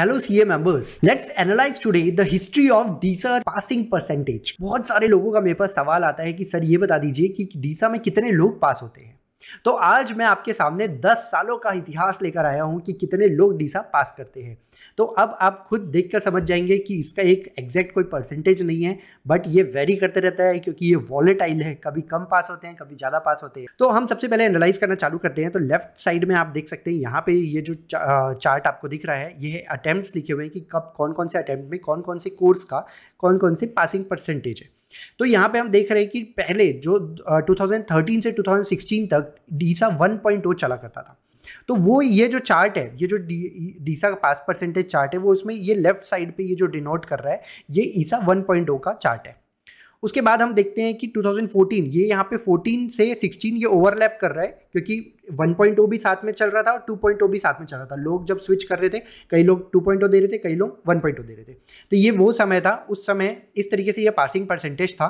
hello CA members let's analyse today the history of DISA passing percentage बहुत सारे लोगों का मेरे पास सवाल आता है कि सर ये बता दीजिए कि डीसा में कितने लोग पास होते हैं तो आज मैं आपके सामने 10 सालों का इतिहास लेकर आया हूं कि कितने लोग डीसा पास करते हैं तो अब आप खुद देखकर समझ जाएंगे कि इसका एक एग्जैक्ट कोई परसेंटेज नहीं है बट ये वेरी करते रहता है क्योंकि ये वॉलेटाइल है कभी कम पास होते हैं कभी ज़्यादा पास होते हैं तो हम सबसे पहले एनालाइज करना चालू करते हैं तो लेफ्ट साइड में आप देख सकते हैं यहाँ पे ये जो चार्ट आपको दिख रहा है ये अटैम्प्ट लिखे हुए हैं कि कब कौन कौन से अटैम्प्ट में कौन कौन से कोर्स का कौन कौन से पासिंग परसेंटेज है तो यहाँ पे हम देख रहे हैं कि पहले जो 2013 से 2016 तक डीसा 1.0 चला करता था तो वो ये जो चार्ट है ये जो डी डीसा का पास परसेंटेज चार्ट है वो इसमें ये लेफ्ट साइड पे ये जो डिनोट कर रहा है ये ईसा 1.0 का चार्ट है उसके बाद हम देखते हैं कि 2014 ये यहाँ पे 14 से 16 ये ओवरलैप कर रहा है क्योंकि 1.0 भी साथ में चल रहा था और 2.0 भी साथ में चल रहा था लोग जब स्विच कर रहे थे कई लोग 2.0 दे रहे थे कई लोग 1.0 दे रहे थे तो ये वो समय था उस समय इस तरीके से ये पासिंग परसेंटेज था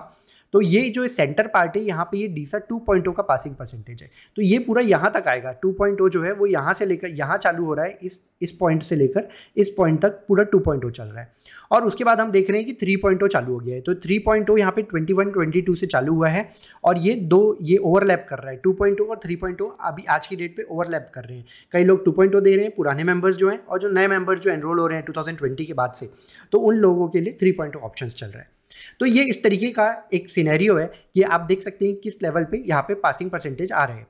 तो ये जो सेंटर पार्ट है यहाँ पे ये डीसा टू पॉइंट का पासिंग परसेंटेज है तो ये पूरा यहाँ तक आएगा टू पॉइंट oh जो है वो यहाँ से लेकर यहाँ चालू हो रहा है इस इस पॉइंट से लेकर इस पॉइंट तक पूरा टू पॉइंट oh चल रहा है और उसके बाद हम देख रहे हैं कि थ्री पॉइंट oh चालू हो गया है तो थ्री पॉइंट यहाँ पे ट्वेंटी वन ट्वेंटी टू से चालू हुआ है और ये दो ये ओवरलैप कर रहा है टू पॉइंट और थ्री पॉइंट अभी आज की डेट पे ओवरलैप कर रहे हैं कई लोग टू पॉइंट दे रहे हैं पुराने मेंबर्स जो हैं और जो नए मेंबर्स जो एनरोल हो रहे हैं टू थाउजेंड ट्वेंटी के बाद से तो उन लोगों के लिए थ्री पॉइंट ऑप्शन चल रहा है तो ये इस तरीके का एक सीनैरियो है कि आप देख सकते हैं किस लेवल पे यहाँ पे पासिंग परसेंटेज आ रहे हैं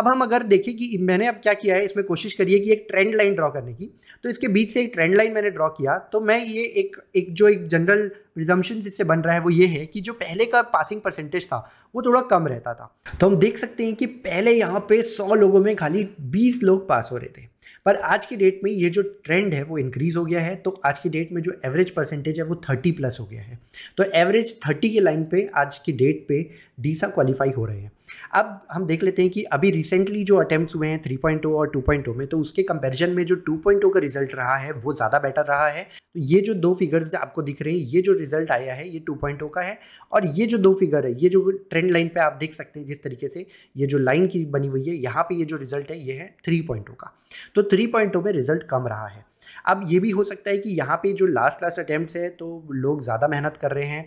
अब हम अगर देखें कि मैंने अब क्या किया है इसमें कोशिश करिए कि एक ट्रेंड लाइन ड्रॉ करने की तो इसके बीच से एक ट्रेंड लाइन मैंने ड्रॉ किया तो मैं ये एक एक जो एक जनरल रिजम्पन जिससे बन रहा है वो ये है कि जो पहले का पासिंग परसेंटेज था वो थोड़ा कम रहता था तो हम देख सकते हैं कि पहले यहाँ पे सौ लोगों में खाली बीस लोग पास हो रहे थे पर आज की डेट में ये जो ट्रेंड है वो इंक्रीज़ हो गया है तो आज की डेट में जो एवरेज परसेंटेज है वो थर्टी प्लस हो गया है तो एवरेज थर्टी के लाइन पे आज की डेट पे डीसा क्वालिफाई हो रहे हैं अब हम देख लेते हैं कि अभी रिसेंटली जो अटैम्प्ट हुए हैं थ्री पॉइंट oh और टू पॉइंट oh में तो उसके कंपेरिजन में जो टू पॉइंट oh का रिजल्ट रहा है वो ज़्यादा बेटर रहा है तो ये जो दो फिगर्स आपको दिख रहे हैं ये जो रिजल्ट आया है ये टू पॉइंट का है और ये जो दो फिगर है ये जो ट्रेंड लाइन पे आप देख सकते हैं जिस तरीके से ये जो लाइन की बनी हुई है यहाँ पे ये जो रिजल्ट है ये है 3.0 का तो थ्री पॉइंटों में रिजल्ट कम रहा है अब ये भी हो सकता है कि यहाँ पे जो लास्ट लास्ट अटैम्प्ट है तो लोग ज़्यादा मेहनत कर रहे हैं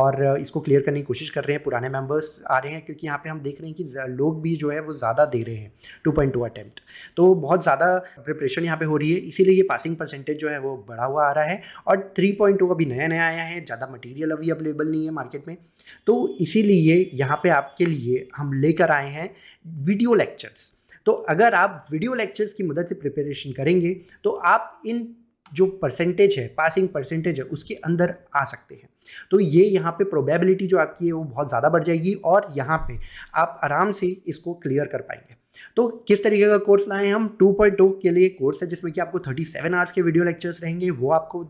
और इसको क्लियर करने की कोशिश कर रहे हैं पुराने मेंबर्स आ रहे हैं क्योंकि यहाँ पे हम देख रहे हैं कि लोग भी जो है वो ज़्यादा दे रहे हैं टू पॉइंट टू अटैम्प्ट तो बहुत ज़्यादा प्रिपरेशन यहाँ पे हो रही है इसीलिए ये पासिंग परसेंटेज जो है वो बढ़ा हुआ आ रहा है और थ्री पॉइंट टू अभी नया नया आया है ज़्यादा मटीरियल अभी अवेलेबल नहीं है मार्केट में तो इसीलिए यहाँ पर आपके लिए हम लेकर आए हैं वीडियो लेक्चर्स तो अगर आप वीडियो लेक्चर्स की मदद से प्रिपरेशन करेंगे तो आप इन जो परसेंटेज है पासिंग परसेंटेज है उसके अंदर आ सकते हैं तो ये यहाँ पे प्रोबेबिलिटी जो आपकी है वो बहुत ज़्यादा बढ़ जाएगी और यहाँ पे आप आराम से इसको क्लियर कर पाएंगे तो किस तरीके का कोर्स लाए हम 2.2 के लिए कोर्स है जिसमें कि आपको 37 आवर्स के वीडियो लेक्चर्स रहेंगे वो आपको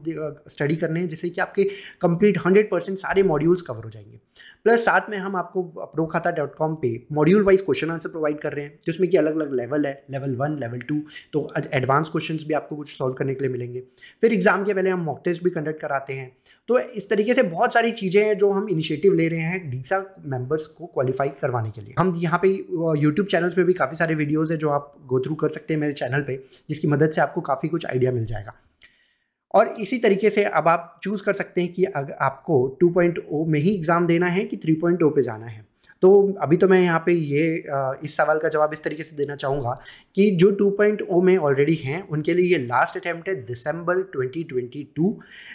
स्टडी करने हैं जिससे कि आपके कंप्लीट 100 परसेंट सारे मॉड्यूल्स कवर हो जाएंगे प्लस साथ में हम आपको खाता डॉट कॉम पर module wise question answer provide कर रहे हैं जिसमें कि अलग अलग लेवल है लेवल वन लेवल टू तो एडवांस क्वेश्चन भी आपको कुछ सॉल्व करने के लिए मिलेंगे फिर एग्जाम के पहले हम मॉक टेस्ट भी कंडक्ट कराते हैं तो इस तरीके से बहुत सारी चीज़ें हैं जो हम इनिशिएटिव ले रहे हैं डीसा मेंबर्स को क्वालिफाई करवाने के लिए हम यहाँ पे यूट्यूब चैनल्स पे भी काफ़ी सारे वीडियोस हैं जो आप गो थ्रू कर सकते हैं मेरे चैनल पे जिसकी मदद से आपको काफ़ी कुछ आइडिया मिल जाएगा और इसी तरीके से अब आप चूज़ कर सकते हैं कि अगर आपको 2.0 में ही एग्ज़ाम देना है कि 3.0 पे जाना है तो अभी तो मैं यहाँ पे ये इस सवाल का जवाब इस तरीके से देना चाहूँगा कि जो 2.0 में ऑलरेडी हैं उनके लिए ये लास्ट अटैम्प्ट है दिसंबर 2022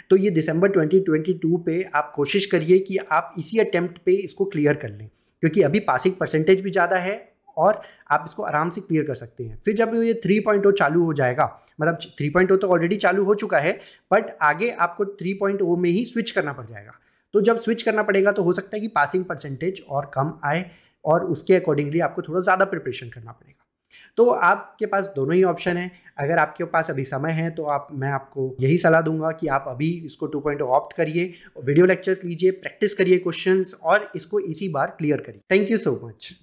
तो ये दिसंबर 2022 पे आप कोशिश करिए कि आप इसी अटैम्प्ट पे इसको क्लियर कर लें क्योंकि अभी पासिंग परसेंटेज भी ज़्यादा है और आप इसको आराम से क्लियर कर सकते हैं फिर जब ये 3.0 चालू हो जाएगा मतलब 3.0 तो ऑलरेडी चालू हो चुका है बट आगे आपको 3.0 में ही स्विच करना पड़ जाएगा तो जब स्विच करना पड़ेगा तो हो सकता है कि पासिंग परसेंटेज और कम आए और उसके अकॉर्डिंगली आपको थोड़ा ज़्यादा प्रिपरेशन करना पड़ेगा तो आपके पास दोनों ही ऑप्शन है अगर आपके पास अभी समय है तो आप मैं आपको यही सलाह दूंगा कि आप अभी इसको टू पॉइंट ऑप्ट करिए वीडियो लेक्चर्स लीजिए प्रैक्टिस करिए क्वेश्चंस और इसको इसी बार क्लियर करिए थैंक यू सो मच